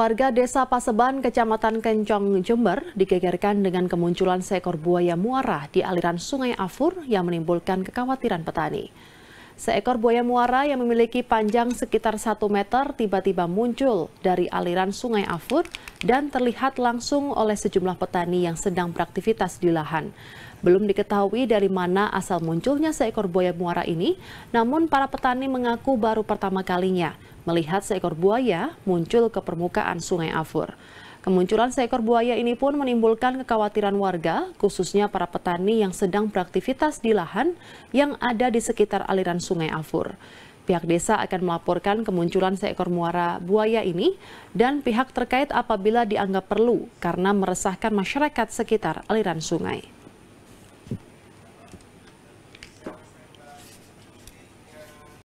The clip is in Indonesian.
Warga desa Paseban, Kecamatan Kencong, Jember digegerkan dengan kemunculan seekor buaya muara di aliran sungai Afur yang menimbulkan kekhawatiran petani. Seekor buaya muara yang memiliki panjang sekitar 1 meter tiba-tiba muncul dari aliran sungai Afur dan terlihat langsung oleh sejumlah petani yang sedang beraktivitas di lahan. Belum diketahui dari mana asal munculnya seekor buaya muara ini, namun para petani mengaku baru pertama kalinya melihat seekor buaya muncul ke permukaan sungai Afur. Kemunculan seekor buaya ini pun menimbulkan kekhawatiran warga, khususnya para petani yang sedang beraktivitas di lahan yang ada di sekitar aliran sungai Afur. Pihak desa akan melaporkan kemunculan seekor muara buaya ini dan pihak terkait apabila dianggap perlu karena meresahkan masyarakat sekitar aliran sungai.